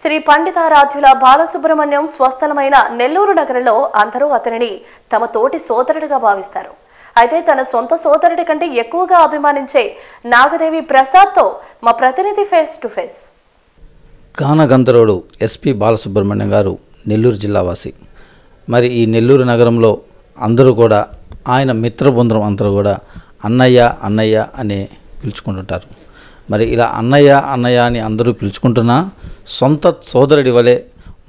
శ్రీ పండితారాధ్యుల బాలసుబ్రహ్మణ్యం స్వస్థలమైన నెల్లూరు నగరంలో అందరూ అతనిని తమ తోటి సోదరుడిగా భావిస్తారు అయితే తన సొంత సోదరుడి కంటే ఎక్కువగా అభిమానించే నాగదేవి ప్రసాద్తో మా ప్రతినిధి ఫేస్ టు ఫేస్ గానగంధర్వుడు ఎస్పి బాలసుబ్రహ్మణ్యం గారు నెల్లూరు జిల్లావాసి మరి ఈ నెల్లూరు నగరంలో అందరూ కూడా ఆయన మిత్రబృందం అందరూ కూడా అన్నయ్య అన్నయ్య అనే పిలుచుకుంటుంటారు మరి ఇలా అన్నయ్య అన్నయ్య అని అందరూ పిలుచుకుంటున్నా సొంత సోదరుడి వలె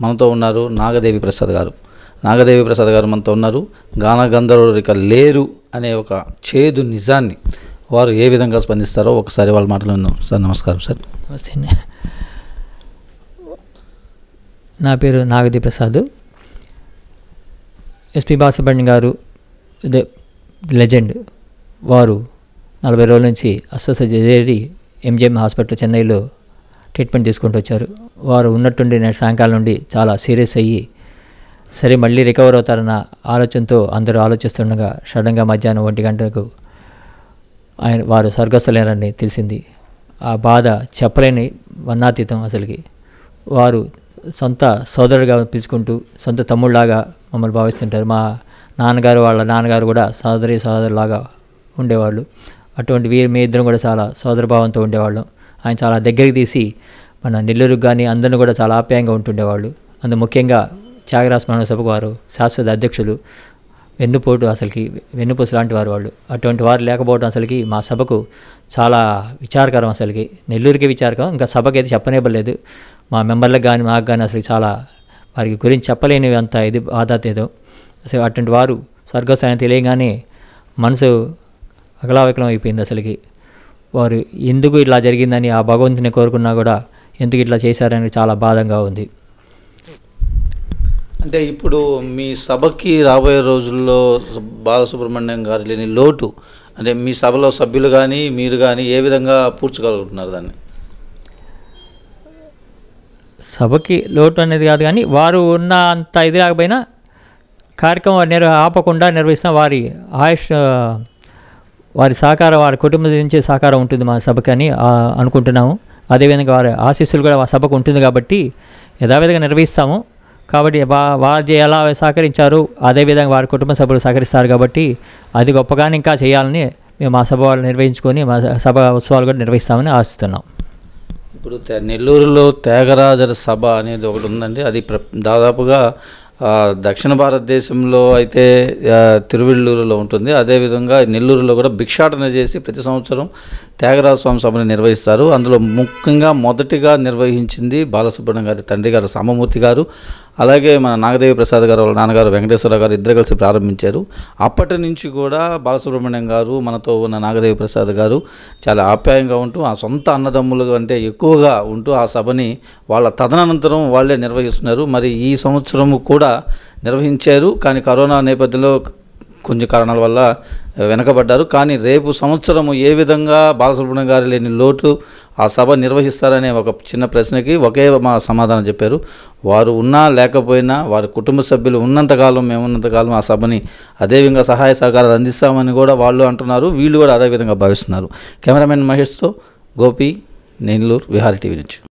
మనతో ఉన్నారు నాగదేవి ప్రసాద్ గారు నాగదేవి ప్రసాద్ గారు మనతో ఉన్నారు గాన ఇక లేరు అనే ఒక చేదు నిజాన్ని వారు ఏ విధంగా స్పందిస్తారో ఒకసారి వాళ్ళ మాటలు సార్ నమస్కారం సార్ నమస్తే నా పేరు నాగదేవి ప్రసాద్ ఎస్పి బాసపణి గారు లెజెండ్ వారు నలభై రోజుల నుంచి అస్వస్థ చేరి ఎంజిఎం హాస్పిటల్ చెన్నైలో ట్రీట్మెంట్ తీసుకుంటూ వచ్చారు వారు ఉన్నట్టుండి నేటి సాయంకాలం నుండి చాలా సీరియస్ అయ్యి సరే మళ్ళీ రికవర్ అవుతారన్న ఆలోచనతో అందరూ ఆలోచిస్తుండగా సడన్గా మధ్యాహ్నం ఒంటి గంటకు ఆయన వారు స్వర్గస్థలేరని తెలిసింది ఆ బాధ చెప్పలేని వన్నాతీతం అసలుకి వారు సొంత సోదరుడిగా పిలుచుకుంటూ సొంత తమ్ముళ్ళలాగా మమ్మల్ని భావిస్తుంటారు మా నాన్నగారు వాళ్ళ నాన్నగారు కూడా సోదరి సోదరులాగా ఉండేవాళ్ళు అటువంటి వీరు మీ ఇద్దరం కూడా చాలా సోదరభావంతో ఉండేవాళ్ళం ఆయన చాలా దగ్గరికి తీసి మన నెల్లూరుకు కానీ అందరిని కూడా చాలా ఆప్యాయంగా ఉంటుండేవాళ్ళు అందు ముఖ్యంగా త్యాగరాజ సభకు వారు శాశ్వత అధ్యక్షులు వెన్నుపోటు అసలుకి వెన్నుపూస లాంటి వారు వాళ్ళు అటువంటి వారు లేకపోవడం అసలుకి మా సభకు చాలా విచారకరం అసలుకి నెల్లూరుకి విచారకరం ఇంకా సభకి అయితే చెప్పనివ్వలేదు మా మెంబర్లకు కానీ మాకు కానీ అసలు చాలా వారికి గురించి చెప్పలేనివి అంత ఇది ఆధాతేదో ఏదో అసలు అటువంటి వారు స్వర్గస్థానం తెలియగానే మనసు అకలావికలం అయిపోయింది అసలుకి వారు ఎందుకు ఇట్లా జరిగిందని ఆ భగవంతుని కోరుకున్నా కూడా ఎందుకు ఇట్లా చేశారని చాలా బాధంగా ఉంది అంటే ఇప్పుడు మీ సభకి రాబోయే రోజుల్లో బాలసుబ్రహ్మణ్యం గారు లేని లోటు అంటే మీ సభలో సభ్యులు కానీ మీరు కానీ ఏ విధంగా పూడ్చగలుగుతున్నారు దాన్ని సభకి లోటు అనేది కాదు కానీ వారు ఉన్న అంత ఇది కాకపోయినా కార్యక్రమం నిర్వ ఆపకుండా నిర్వహిస్తున్న వారి ఆయుష్ వారి సహకారం వారి కుటుంబం నుంచే సహకారం ఉంటుంది మా అని అనుకుంటున్నాము అదేవిధంగా వారి ఆశీస్సులు కూడా మా సభకు ఉంటుంది కాబట్టి యథావిధంగా నిర్వహిస్తాము కాబట్టి వా వారు ఎలా సహకరించారు అదేవిధంగా వారి కుటుంబ సభ్యులు సహకరిస్తారు కాబట్టి అది గొప్పగానే ఇంకా చేయాలని మేము మా సభ వాళ్ళు నిర్వహించుకొని మా సభ ఉత్సవాలు కూడా నిర్వహిస్తామని ఆశిస్తున్నాం ఇప్పుడు నెల్లూరులో త్యాగరాజర సభ అనేది ఒకటి ఉందండి అది దాదాపుగా దక్షిణ భారతదేశంలో అయితే తిరువెల్లూరులో ఉంటుంది అదేవిధంగా నెల్లూరులో కూడా భిక్షాటన చేసి ప్రతి సంవత్సరం త్యాగరాజ స్వామి సభను నిర్వహిస్తారు అందులో ముఖ్యంగా మొదటిగా నిర్వహించింది బాలసుబ్రహ్మణ్యం గారి తండ్రి గారు సామమూర్తి గారు అలాగే మన నాగదేవి ప్రసాద్ గారు వాళ్ళ నాన్నగారు వెంకటేశ్వర గారు ఇద్దరు కలిసి ప్రారంభించారు అప్పటి నుంచి కూడా బాలసుబ్రహ్మణ్యం గారు మనతో ఉన్న నాగదేవి ప్రసాద్ గారు చాలా ఆప్యాయంగా ఉంటూ ఆ సొంత అన్నదమ్ములు అంటే ఎక్కువగా ఉంటూ ఆ సభని వాళ్ళ తదనంతరం వాళ్ళే నిర్వహిస్తున్నారు మరి ఈ సంవత్సరము కూడా నిర్వహించారు కానీ కరోనా నేపథ్యంలో కొన్ని కారణాల వల్ల వెనకబడ్డారు కానీ రేపు సంవత్సరము ఏ విధంగా బాలసుబ్రహ్మణ్యం గారు లేని లోటు ఆ సభ నిర్వహిస్తారనే ఒక చిన్న ప్రశ్నకి ఒకే మా సమాధానం చెప్పారు వారు ఉన్నా లేకపోయినా వారి కుటుంబ సభ్యులు ఉన్నంతకాలం మేమున్నంతకాలం ఆ సభని అదేవిధంగా సహాయ సహకారాలు అందిస్తామని కూడా వాళ్ళు అంటున్నారు వీళ్ళు కూడా అదేవిధంగా భావిస్తున్నారు కెమెరామెన్ మహేష్తో గోపి నెల్లూరు విహారీ టీవీ నుంచి